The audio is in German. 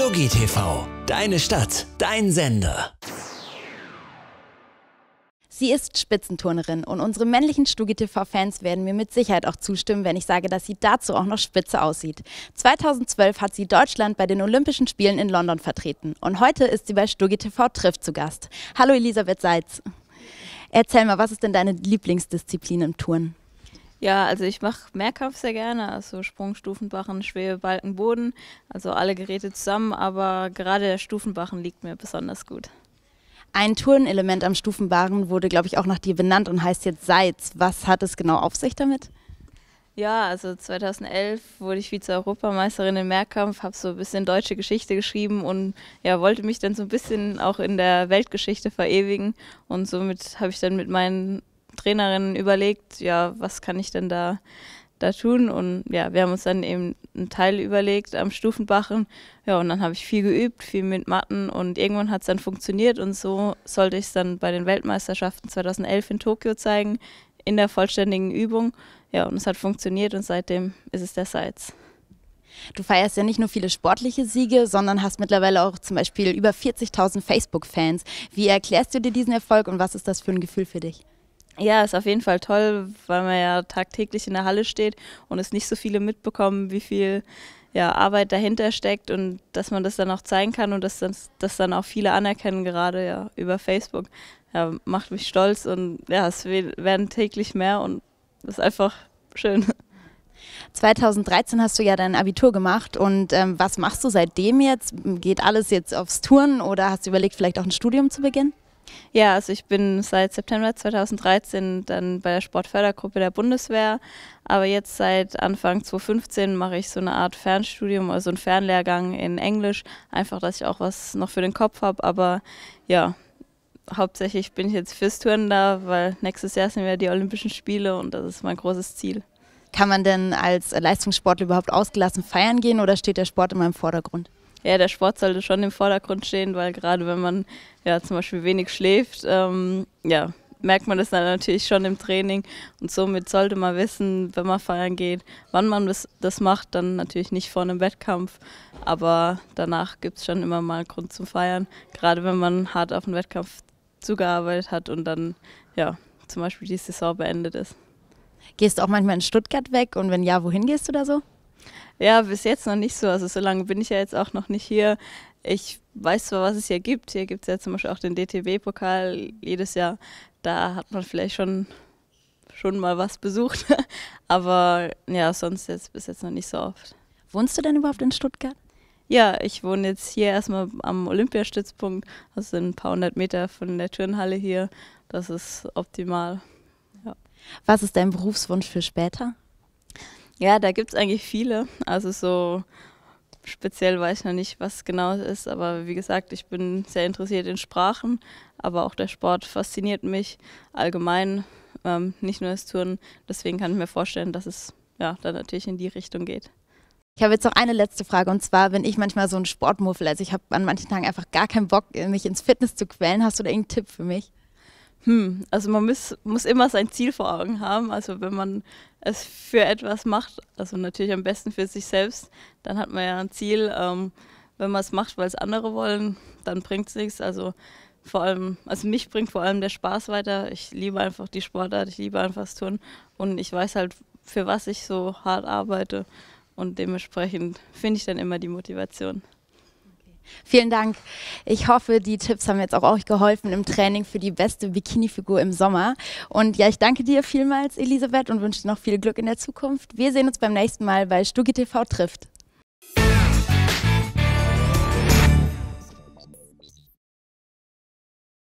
Stogi TV, deine Stadt, dein Sender. Sie ist Spitzenturnerin und unsere männlichen Stugi TV-Fans werden mir mit Sicherheit auch zustimmen, wenn ich sage, dass sie dazu auch noch spitze aussieht. 2012 hat sie Deutschland bei den Olympischen Spielen in London vertreten und heute ist sie bei Stugi TV Triff zu Gast. Hallo Elisabeth Seitz. Erzähl mal, was ist denn deine Lieblingsdisziplin im Turnen? Ja, also ich mache Mehrkampf sehr gerne, also Sprung, Stufenbachen, Schwebebalken, Boden, also alle Geräte zusammen, aber gerade der Stufenbachen liegt mir besonders gut. Ein Turnelement am Stufenbachen wurde, glaube ich, auch nach dir benannt und heißt jetzt Seitz. Was hat es genau auf sich damit? Ja, also 2011 wurde ich Vize-Europameisterin im Mehrkampf, habe so ein bisschen deutsche Geschichte geschrieben und ja, wollte mich dann so ein bisschen auch in der Weltgeschichte verewigen. Und somit habe ich dann mit meinen Trainerin überlegt, ja, was kann ich denn da, da tun? Und ja, wir haben uns dann eben einen Teil überlegt am Stufenbachen. Ja, und dann habe ich viel geübt, viel mit Matten und irgendwann hat es dann funktioniert und so sollte ich es dann bei den Weltmeisterschaften 2011 in Tokio zeigen, in der vollständigen Übung. Ja, und es hat funktioniert und seitdem ist es der Salz. Du feierst ja nicht nur viele sportliche Siege, sondern hast mittlerweile auch zum Beispiel über 40.000 Facebook-Fans. Wie erklärst du dir diesen Erfolg und was ist das für ein Gefühl für dich? Ja, ist auf jeden Fall toll, weil man ja tagtäglich in der Halle steht und es nicht so viele mitbekommen, wie viel ja, Arbeit dahinter steckt und dass man das dann auch zeigen kann und dass das, dass dann auch viele anerkennen, gerade ja, über Facebook. Ja, macht mich stolz und ja, es werden täglich mehr und das ist einfach schön. 2013 hast du ja dein Abitur gemacht und ähm, was machst du seitdem jetzt? Geht alles jetzt aufs Touren oder hast du überlegt, vielleicht auch ein Studium zu beginnen? Ja, also ich bin seit September 2013 dann bei der Sportfördergruppe der Bundeswehr, aber jetzt seit Anfang 2015 mache ich so eine Art Fernstudium, also einen Fernlehrgang in Englisch, einfach, dass ich auch was noch für den Kopf habe, aber ja, hauptsächlich bin ich jetzt fürs Turnen da, weil nächstes Jahr sind wir die Olympischen Spiele und das ist mein großes Ziel. Kann man denn als Leistungssportler überhaupt ausgelassen feiern gehen oder steht der Sport immer im Vordergrund? ja, der Sport sollte schon im Vordergrund stehen, weil gerade wenn man ja zum Beispiel wenig schläft, ähm, ja, merkt man das dann natürlich schon im Training. Und somit sollte man wissen, wenn man feiern geht, wann man das, macht, dann natürlich nicht vor einem Wettkampf. Aber danach gibt es schon immer mal einen Grund zum Feiern. Gerade wenn man hart auf den Wettkampf zugearbeitet hat und dann ja zum Beispiel die Saison beendet ist. Gehst du auch manchmal in Stuttgart weg und wenn ja, wohin gehst du da so? Ja, bis jetzt noch nicht so. Also so lange bin ich ja jetzt auch noch nicht hier. Ich weiß zwar, was es hier gibt. Hier gibt es ja zum Beispiel auch den DTB-Pokal jedes Jahr. Da hat man vielleicht schon, schon mal was besucht. Aber ja, sonst jetzt bis jetzt noch nicht so oft. Wohnst du denn überhaupt in Stuttgart? Ja, ich wohne jetzt hier erstmal am Olympiastützpunkt. Das sind ein paar hundert Meter von der Turnhalle hier. Das ist optimal. Ja. Was ist dein Berufswunsch für später? Ja, da gibt es eigentlich viele. Also so speziell weiß ich noch nicht, was genau es ist, aber wie gesagt, ich bin sehr interessiert in Sprachen, aber auch der Sport fasziniert mich allgemein, ähm, nicht nur das Touren. Deswegen kann ich mir vorstellen, dass es ja dann natürlich in die Richtung geht. Ich habe jetzt noch eine letzte Frage und zwar wenn ich manchmal so ein Sportmuffel. Also ich habe an manchen Tagen einfach gar keinen Bock, mich ins Fitness zu quälen. Hast du da irgendeinen Tipp für mich? hm, also man muss, muss immer sein Ziel vor Augen haben. Also wenn man es für etwas macht, also natürlich am besten für sich selbst, dann hat man ja ein Ziel. Ähm, wenn man es macht, weil es andere wollen, dann bringt es nichts. Also vor allem, also mich bringt vor allem der Spaß weiter. Ich liebe einfach die Sportart, ich liebe einfach das Turnen und ich weiß halt, für was ich so hart arbeite und dementsprechend finde ich dann immer die Motivation. Vielen Dank. Ich hoffe, die Tipps haben jetzt auch euch geholfen im Training für die beste Bikini-Figur im Sommer. Und ja, ich danke dir vielmals, Elisabeth, und wünsche dir noch viel Glück in der Zukunft. Wir sehen uns beim nächsten Mal bei StugiTV TV trifft.